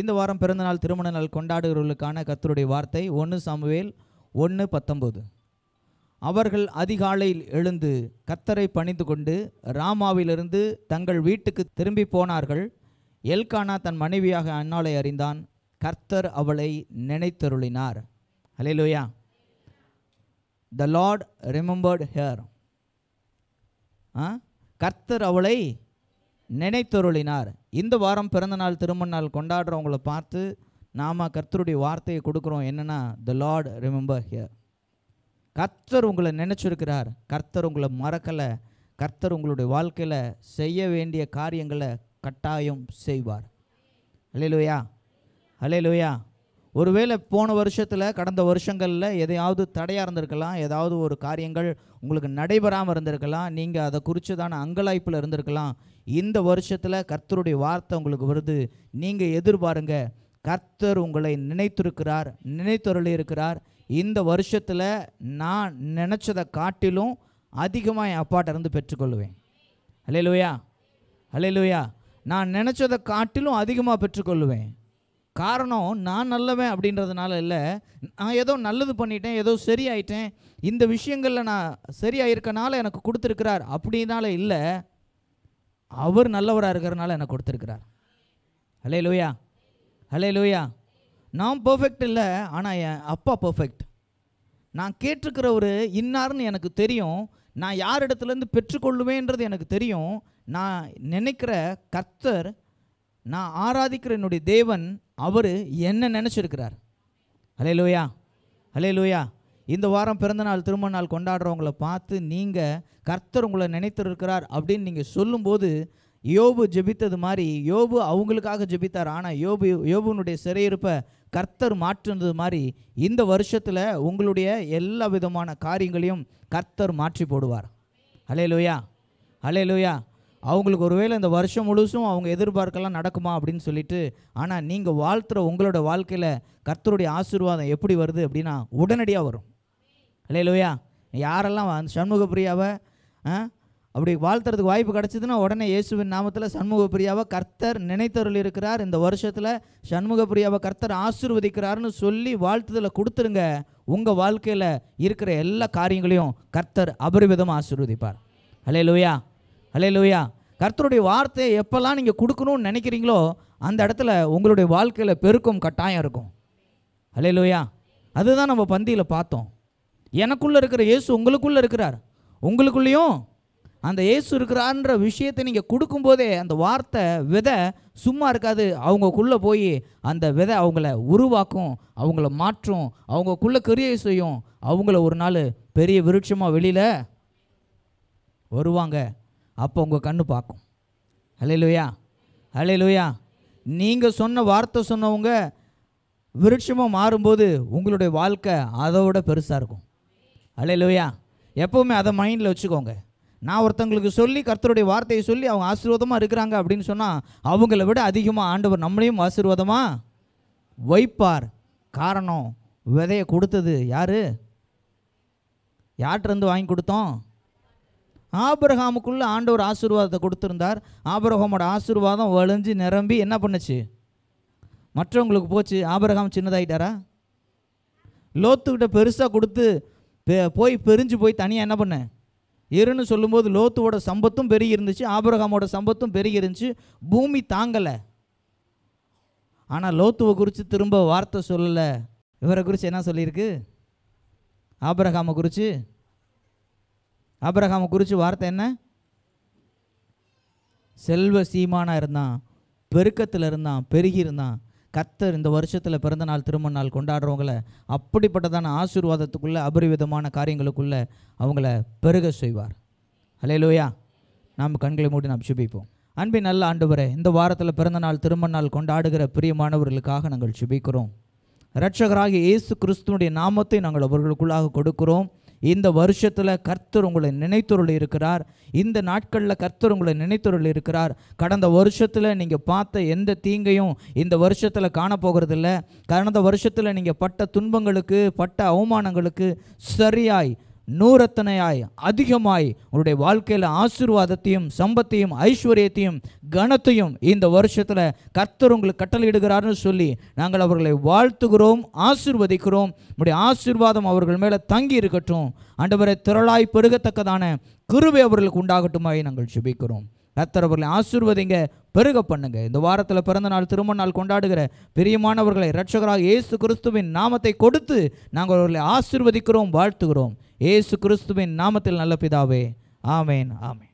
இந்த வாரம் பிறந்தநாள் திருமண நாள் கொண்டாடுகிறவர்களுக்கான கத்தருடைய வார்த்தை ஒன்று சமவேல் ஒன்று பத்தொம்போது அவர்கள் அதிகாலையில் எழுந்து கத்தரை பணிந்து கொண்டு ராமாவிலிருந்து தங்கள் வீட்டுக்கு திரும்பி போனார்கள் எல்கானா தன் மனைவியாக அன்னாலை அறிந்தான் கர்த்தர் அவளை நினைத்தருளினார் அலையிலோயா த லார்ட் ரிமெம்பர்ட் ஹேர் கர்த்தர் அவளை நினைத்தொருளினார் இந்த வாரம் பிறந்தநாள் திருமண நாள் கொண்டாடுறவங்களை பார்த்து நாம் கர்த்தருடைய வார்த்தையை கொடுக்குறோம் என்னென்னா த லார்ட் ரிமெம்பர் ஹியர் கர்த்தர் உங்களை நினச்சிருக்கிறார் கர்த்தர் உங்களை மறக்கலை கர்த்தர் உங்களுடைய வாழ்க்கையில் செய்ய வேண்டிய காரியங்களை கட்டாயம் செய்வார் ஹலே லோயா லோயா ஒருவேளை போன வருஷத்தில் கடந்த வருஷங்களில் எதையாவது தடையாக இருந்திருக்கலாம் ஏதாவது ஒரு காரியங்கள் உங்களுக்கு நடைபெறாமல் இருந்திருக்கலாம் நீங்கள் அதை குறித்ததான அங்கலாய்ப்பில் இருந்திருக்கலாம் இந்த வருஷத்தில் கர்த்தருடைய வார்த்தை உங்களுக்கு வருது நீங்கள் எதிர்பாருங்க கர்த்தர் உங்களை நினைத்திருக்கிறார் நினைத்தொருளி இருக்கிறார் இந்த வருஷத்தில் நான் நினச்சதை காட்டிலும் அதிகமாக என் அப்பாட்ட இருந்து பெற்றுக்கொள்வேன் ஹலே லூயா நான் நினச்சதை காட்டிலும் அதிகமாக பெற்றுக்கொள்வேன் காரணம் நான் நல்லவன் அப்படின்றதுனால இல்லை நான் ஏதோ நல்லது பண்ணிட்டேன் ஏதோ சரியாயிட்டேன் இந்த விஷயங்களில் நான் சரியாயிருக்கனால எனக்கு கொடுத்துருக்கிறார் அப்படின்னால இல்லை அவர் நல்லவராக இருக்கிறனால எனக்கு கொடுத்துருக்கிறார் ஹலே லூயா ஹலே லூயா நான் பர்ஃபெக்ட் இல்லை ஆனால் என் அப்பா பர்ஃபெக்ட் நான் கேட்டிருக்கிறவர் இன்னார்னு எனக்கு தெரியும் நான் யார் இடத்துலேருந்து பெற்றுக்கொள்ளுவேன்றது எனக்கு தெரியும் நான் நினைக்கிற கர்த்தர் நான் ஆராதிக்கிற என்னுடைய தேவன் அவர் என்ன நினச்சிருக்கிறார் ஹலே லோயா ஹலே லோயா இந்த வாரம் பிறந்தநாள் திருமண நாள் கொண்டாடுறவங்கள பார்த்து நீங்கள் கர்த்தர் உங்களை நினைத்திருக்கிறார் அப்படின்னு நீங்கள் சொல்லும்போது யோபு ஜெபித்தது மாதிரி யோபு அவங்களுக்காக ஜெபித்தார் ஆனால் யோபு யோபுனுடைய சிறையிருப்பை கர்த்தர் மாற்றுனது மாதிரி இந்த வருஷத்தில் உங்களுடைய எல்லா விதமான காரியங்களையும் கர்த்தர் மாற்றி போடுவார் ஹலே லோயா ஹலே லோயா அவங்களுக்கு ஒருவேளை இந்த வருஷம் முழுசும் அவங்க எதிர்பார்க்கலாம் நடக்குமா அப்படின்னு சொல்லிட்டு ஆனால் நீங்கள் வாழ்த்துற உங்களோட வாழ்க்கையில் கர்த்தருடைய ஆசீர்வாதம் எப்படி வருது அப்படின்னா உடனடியாக வரும் இல்லை இல்லையா யாரெல்லாம் சண்முக பிரியாவை அப்படி வாழ்த்துறதுக்கு வாய்ப்பு கிடச்சிதுன்னா உடனே இயேசுவின் நாமத்தில் சண்முக பிரியாவை கர்த்தர் நினைத்தருள் இருக்கிறார் இந்த வருஷத்தில் சண்முக பிரியாவை கர்த்தர் ஆசிர்வதிக்கிறார்னு சொல்லி வாழ்த்துதலை கொடுத்துருங்க உங்கள் வாழ்க்கையில் இருக்கிற எல்லா காரியங்களையும் கர்த்தர் அபரிவிதமாக ஆசிர்வதிப்பார் ஹலே லோயா ஹலே லூயா கர்த்தருடைய வார்த்தையை எப்போல்லாம் நீங்கள் கொடுக்கணும்னு நினைக்கிறீங்களோ அந்த இடத்துல உங்களுடைய வாழ்க்கையில் பெருக்கம் கட்டாயம் இருக்கும் ஹலே லூயா அதுதான் நம்ம பந்தியில் பார்த்தோம் எனக்குள்ளே இருக்கிற இயேசு உங்களுக்குள்ளே இருக்கிறார் உங்களுக்குள்ளேயும் அந்த இயேசு இருக்கிறான்ற விஷயத்தை நீங்கள் கொடுக்கும்போதே அந்த வார்த்தை விதை சும்மா இருக்காது அவங்கக்குள்ளே போய் அந்த விதை அவங்கள உருவாக்கும் அவங்கள மாற்றும் அவங்கக்குள்ளே கிரியை செய்யும் அவங்கள ஒரு நாள் பெரிய விருட்சமாக வெளியில் வருவாங்க அப்போ உங்கள் கண்ணு பார்க்கும் ஹலே லூயா ஹலே லூயா நீங்கள் சொன்ன வார்த்தை சொன்னவங்க விருட்சமாக மாறும்போது உங்களுடைய வாழ்க்கை அதோட பெருசாக இருக்கும் ஹலே லூயா எப்போவுமே அதை மைண்டில் வச்சுக்கோங்க நான் ஒருத்தங்களுக்கு சொல்லி கர்த்தருடைய வார்த்தையை சொல்லி அவங்க ஆசீர்வாதமாக இருக்கிறாங்க அப்படின்னு சொன்னால் அவங்கள விட அதிகமாக ஆண்டவர் நம்மளையும் ஆசீர்வாதமாக வைப்பார் காரணம் விதையை கொடுத்தது யார் யார்கிட்டருந்து வாங்கி கொடுத்தோம் ஆபரகாமுக்குள்ளே ஆண்டவர் ஆசீர்வாதத்தை கொடுத்துருந்தார் ஆபரகாமோட ஆசீர்வாதம் வளைஞ்சு நிரம்பி என்ன பண்ணுச்சு மற்றவங்களுக்கு போச்சு ஆபரகாம் சின்னதாகிட்டாரா லோத்துக்கிட்ட பெருசாக கொடுத்து போய் பெரிஞ்சு போய் தனியாக என்ன பண்ணேன் இருன்னு சொல்லும்போது லோத்துவோட சம்பத்தும் பெருகி இருந்துச்சு ஆபரகாமோட சம்பத்தும் பெருகி இருந்துச்சு பூமி தாங்கலை ஆனால் லோத்துவை குறித்து திரும்ப வார்த்தை சொல்லலை இவரை குறித்து என்ன சொல்லியிருக்கு ஆபரகாமை குறித்து ஆபிரகாமை குறித்து வார்த்தை என்ன செல்வ சீமானாக இருந்தான் பெருக்கத்தில் இருந்தான் பெருகி இருந்தான் கத்தர் இந்த வருஷத்தில் பிறந்த நாள் திருமண நாள் கொண்டாடுறவங்களை அப்படிப்பட்டதான ஆசீர்வாதத்துக்குள்ளே அபரிவிதமான காரியங்களுக்குள்ளே அவங்கள பெருக செய்வார் அலையலோயா நாம் கண்களை மூடி நாம் சுபிப்போம் அன்பின் நல்ல வரை இந்த வாரத்தில் பிறந்த நாள் திருமண நாள் கொண்டாடுகிற பிரியமானவர்களுக்காக நாங்கள் சுபிக்கிறோம் ரட்சகராகி இயேசு கிறிஸ்துவனுடைய நாமத்தை நாங்கள் அவர்களுக்குள்ளாக கொடுக்கிறோம் இந்த வருஷத்தில் கர்த்தர் உங்களை நினைத்தொருள் இருக்கிறார் இந்த நாட்களில் கர்த்தர் உங்களை நினைத்தொருள் இருக்கிறார் கடந்த வருஷத்தில் நீங்கள் பார்த்த எந்த தீங்கையும் இந்த வருஷத்தில் காணப்போகிறதில்ல கடந்த வருஷத்தில் நீங்கள் பட்ட துன்பங்களுக்கு பட்ட அவமானங்களுக்கு சரியாய் நூறத்தனையாய் அதிகமாய் உன்னுடைய வாழ்க்கையில் ஆசீர்வாதத்தையும் சம்பத்தையும் ஐஸ்வர்யத்தையும் கனத்தையும் இந்த வருஷத்தில் கர்த்தர் உங்களுக்கு கட்டளையிடுகிறார்னு சொல்லி நாங்கள் அவர்களை வாழ்த்துகிறோம் ஆசிர்வதிக்கிறோம் உடைய ஆசீர்வாதம் அவர்கள் மேலே தங்கி இருக்கட்டும் ஆண்டவரை திரளாய் பெருகத்தக்கதான கிருவை அவர்களுக்கு உண்டாகட்டுமாய் நாங்கள் சுபிக்கிறோம் கர்த்தர் அவர்களை ஆசிர்வதிங்க பெருக பண்ணுங்க இந்த வாரத்தில் பிறந்த நாள் திருமண நாள் கொண்டாடுகிற பிரியமானவர்களை ரட்சகராக இயேசு கிறிஸ்துவின் நாமத்தை கொடுத்து நாங்கள் அவர்களை ஆசிர்வதிக்கிறோம் வாழ்த்துகிறோம் ஏசு கிறிஸ்துவின் நாமத்தில் நல்ல பிதாவே ஆமேன் ஆமேன்